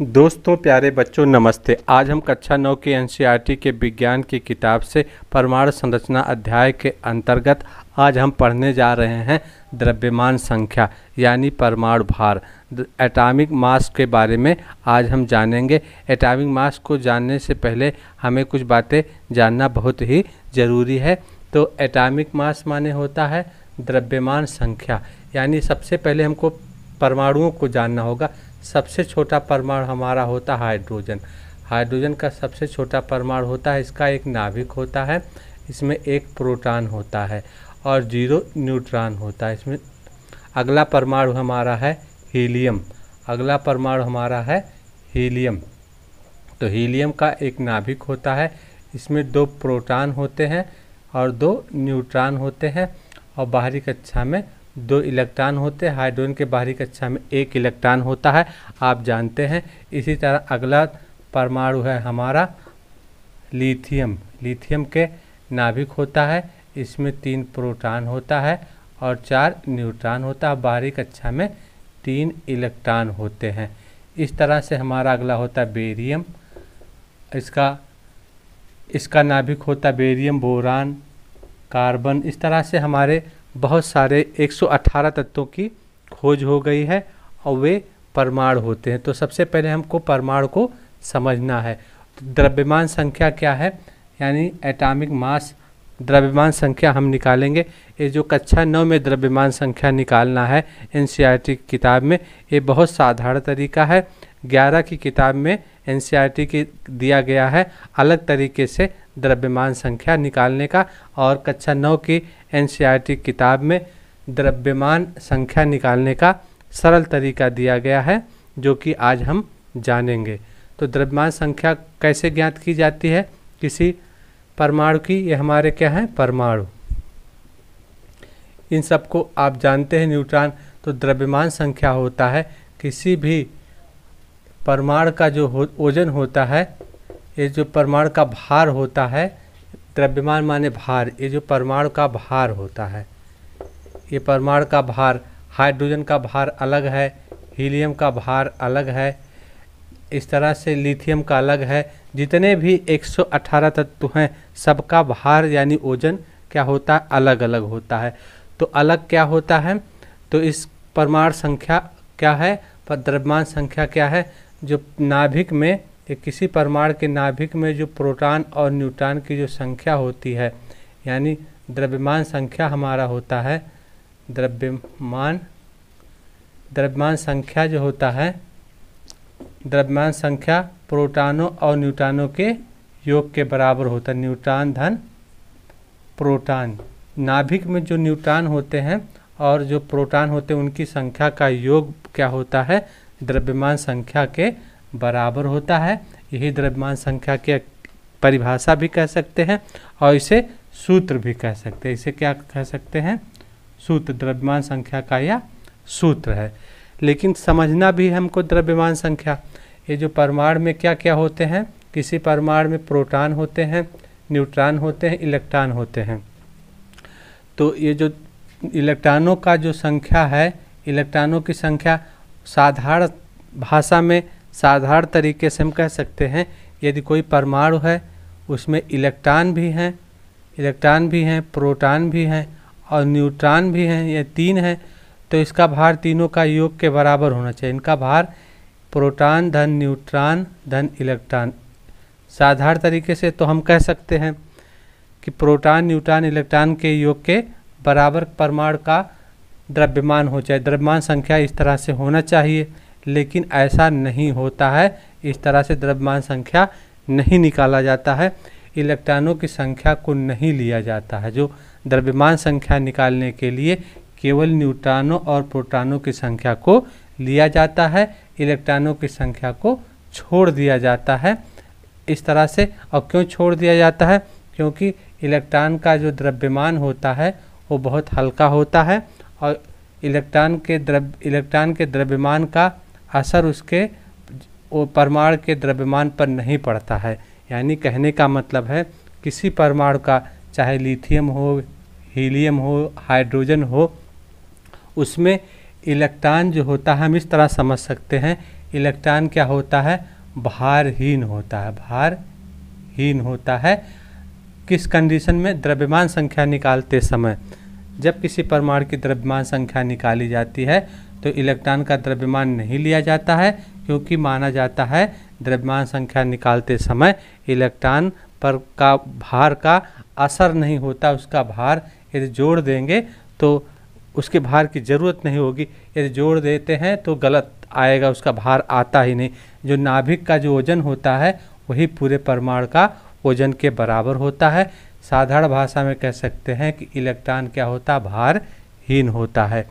दोस्तों प्यारे बच्चों नमस्ते आज हम कक्षा नौ के एन के विज्ञान की किताब से परमाणु संरचना अध्याय के अंतर्गत आज हम पढ़ने जा रहे हैं द्रव्यमान संख्या यानी परमाणु भार एटॉमिक मास के बारे में आज हम जानेंगे एटॉमिक मास को जानने से पहले हमें कुछ बातें जानना बहुत ही ज़रूरी है तो एटॉमिक मास माने होता है द्रव्यमान संख्या यानी सबसे पहले हमको परमाणुओं को जानना होगा सबसे छोटा परमाणु हमारा होता है हाइड्रोजन हाइड्रोजन का सबसे छोटा परमाणु होता है इसका एक नाभिक होता है इसमें एक प्रोटॉन होता है और जीरो न्यूट्रॉन होता है इसमें अगला परमाणु हमारा है हीलियम अगला परमाणु हमारा है हीलियम तो हीलियम का एक नाभिक होता है इसमें दो प्रोटॉन होते हैं और दो न्यूट्रॉन होते हैं और बाहरी कक्षा में दो इलेक्ट्रॉन होते हैं हाइड्रोजन के बाहरी कक्षा में एक इलेक्ट्रॉन होता है आप जानते हैं इसी तरह अगला परमाणु है हमारा लिथियम लिथियम के नाभिक होता है इसमें तीन प्रोटॉन होता है और चार न्यूट्रॉन होता है बाहरी कक्षा में तीन इलेक्ट्रॉन होते हैं इस तरह से हमारा अगला होता है बेरियम इसका इसका नाभिक होता है बेरियम बोरान कार्बन इस तरह से हमारे बहुत सारे 118 तत्वों की खोज हो गई है और वे परमाणु होते हैं तो सबसे पहले हमको परमाणु को समझना है तो द्रव्यमान संख्या क्या है यानी एटॉमिक मास द्रव्यमान संख्या हम निकालेंगे ये जो कक्षा नौ में द्रव्यमान संख्या निकालना है एन की किताब में ये बहुत साधारण तरीका है ग्यारह की किताब में एन की दिया गया है अलग तरीके से द्रव्यमान संख्या निकालने का और कक्षा नौ की एन किताब में द्रव्यमान संख्या निकालने का सरल तरीका दिया गया है जो कि आज हम जानेंगे तो द्रव्यमान संख्या कैसे ज्ञात की जाती है किसी परमाणु की ये हमारे क्या हैं परमाणु इन सबको आप जानते हैं न्यूट्रॉन तो द्रव्यमान संख्या होता है किसी भी परमाणु का जो हो, ओजन होता है ये जो परमाणु का भार होता है द्रव्यमान माने भार ये जो परमाणु का भार होता है ये परमाणु का भार हाइड्रोजन का भार अलग है हीलियम का भार अलग है इस तरह से लिथियम का अलग है जितने भी 118 तत्व हैं सबका भार यानी ओजन क्या होता है अलग अलग होता है तो अलग क्या होता है तो इस परमाणु संख्या क्या है पर द्रव्यमान संख्या क्या है जो नाभिक में कि किसी परमाणु के नाभिक में जो प्रोटॉन और न्यूट्रॉन की जो संख्या होती है यानी द्रव्यमान संख्या हमारा होता है द्रव्यमान द्रव्यमान संख्या जो होता है द्रव्यमान संख्या प्रोटॉनों और न्यूट्रॉनों के योग के बराबर होता है न्यूट्रॉन धन प्रोटॉन नाभिक में जो न्यूट्रॉन होते हैं और जो प्रोटॉन होते हैं उनकी संख्या का योग क्या होता है द्रव्यमान संख्या के बराबर होता है यही द्रव्यमान संख्या के परिभाषा भी कह सकते हैं और इसे सूत्र भी कह सकते हैं इसे क्या कह सकते हैं सूत्र द्रव्यमान संख्या का या सूत्र है लेकिन समझना भी हमको द्रव्यमान संख्या ये जो परमाणु में क्या क्या होते हैं किसी परमाणु में प्रोटॉन होते हैं न्यूट्रॉन होते हैं इलेक्ट्रॉन होते हैं तो ये जो इलेक्ट्रॉनों का जो संख्या है इलेक्ट्रॉनों की संख्या साधारण भाषा में साधारण तरीके से हम कह सकते हैं यदि कोई परमाणु है उसमें इलेक्ट्रॉन भी हैं इलेक्ट्रॉन भी हैं प्रोटॉन भी हैं और न्यूट्रॉन भी हैं ये तीन हैं तो इसका भार तीनों का योग के बराबर होना चाहिए इनका भार प्रोटॉन धन न्यूट्रॉन धन इलेक्ट्रॉन साधारण तरीके से तो हम कह सकते हैं कि प्रोटॉन न्यूट्रॉन इलेक्ट्रॉन के योग के बराबर परमाणु का द्रव्यमान हो जाए द्रव्यमान संख्या इस तरह से होना चाहिए लेकिन ऐसा नहीं होता है इस तरह से द्रव्यमान संख्या नहीं निकाला जाता है इलेक्ट्रॉनों की संख्या को नहीं लिया जाता है जो द्रव्यमान संख्या निकालने के लिए केवल न्यूट्रॉनों और प्रोटॉनों की संख्या को लिया जाता है इलेक्ट्रॉनों की संख्या को छोड़ दिया जाता है इस तरह से और क्यों छोड़ दिया जाता है क्योंकि इलेक्ट्रॉन का जो द्रव्यमान होता है वो बहुत हल्का होता है और इलेक्ट्रॉन के द्रव्य इलेक्ट्रॉन के द्रव्यमान का असर उसके परमाणु के द्रव्यमान पर नहीं पड़ता है यानी कहने का मतलब है किसी परमाणु का चाहे लिथियम हो हीलियम हो हाइड्रोजन हो उसमें इलेक्ट्रॉन जो होता है हम इस तरह समझ सकते हैं इलेक्ट्रॉन क्या होता है भारहीन होता है भारहीन होता है किस कंडीशन में द्रव्यमान संख्या निकालते समय जब किसी परमाणु की द्रव्यमान संख्या निकाली जाती है तो इलेक्ट्रॉन का द्रव्यमान नहीं लिया जाता है क्योंकि माना जाता है द्रव्यमान संख्या निकालते समय इलेक्ट्रॉन पर का भार का असर नहीं होता उसका भार यदि जोड़ देंगे तो उसके भार की ज़रूरत नहीं होगी यदि जोड़ देते हैं तो गलत आएगा उसका भार आता ही नहीं जो नाभिक का जो वजन होता है वही पूरे परमाणु का वजन के बराबर होता है साधारण भाषा में कह सकते हैं कि इलेक्ट्रॉन क्या होता भारहीन होता है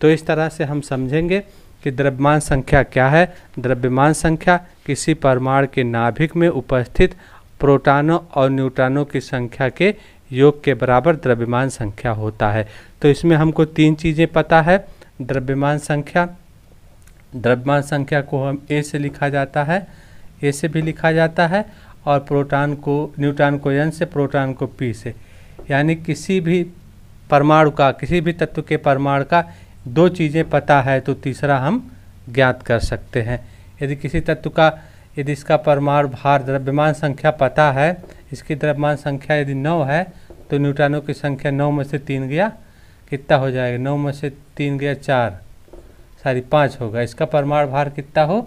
तो इस तरह से हम समझेंगे कि द्रव्यमान संख्या क्या है द्रव्यमान संख्या किसी परमाणु के नाभिक में उपस्थित प्रोटानों और न्यूट्रॉनों की संख्या के योग के बराबर द्रव्यमान संख्या होता है तो इसमें हमको तीन चीज़ें पता है द्रव्यमान संख्या द्रव्यमान संख्या को हम ए से लिखा जाता है ए से भी लिखा जाता है और प्रोटॉन को न्यूट्रॉन को एन से प्रोटॉन को पी से यानी किसी भी परमाणु का किसी भी तत्व के परमाणु का दो चीज़ें पता है तो तीसरा हम ज्ञात कर सकते हैं यदि किसी तत्व का यदि इसका परमाणु भार द्रव्यमान संख्या पता है इसकी द्रव्यमान संख्या यदि नौ है तो न्यूट्रॉनों की संख्या नौ में से तीन गया कितना हो जाएगा नौ में से तीन गया चार सारी पाँच होगा इसका परमाणु भार कितना हो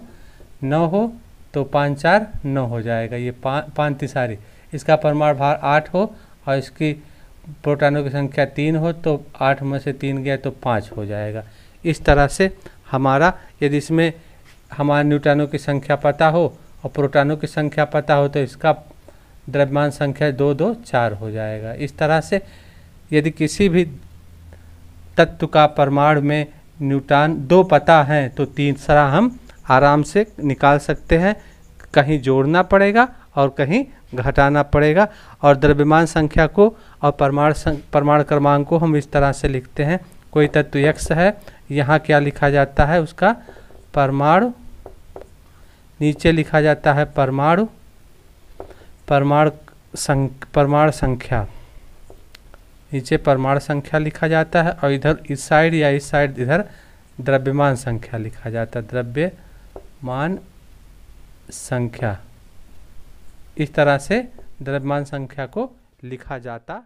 नौ हो तो पाँच चार नौ हो जाएगा ये पाँच पाँच सारी इसका परमाणु भार आठ हो और इसकी प्रोटानों की संख्या तीन हो तो आठ में से तीन गया तो पाँच हो जाएगा इस तरह से हमारा यदि इसमें हमारे न्यूट्रॉनों की संख्या पता हो और प्रोटानों की संख्या पता हो तो इसका द्रव्यमान संख्या दो दो चार हो जाएगा इस तरह से यदि किसी भी तत्व का परमाणु में न्यूट्रॉन दो पता हैं तो तीसरा हम आराम से निकाल सकते हैं कहीं जोड़ना पड़ेगा और कहीं घटाना पड़ेगा और द्रव्यमान संख्या को और परमाण परमाणु क्रमांक को हम इस तरह से लिखते हैं कोई तत्व यक्ष है यहाँ क्या लिखा जाता है उसका परमाणु नीचे लिखा जाता है परमाणु परमाणु संख परमाणु संख्या नीचे परमाणु संख्या लिखा जाता है और इधर इस साइड या इस साइड इधर द्रव्यमान संख्या लिखा जाता है द्रव्यमान संख्या इस तरह से द्रव्यमान संख्या को लिखा जाता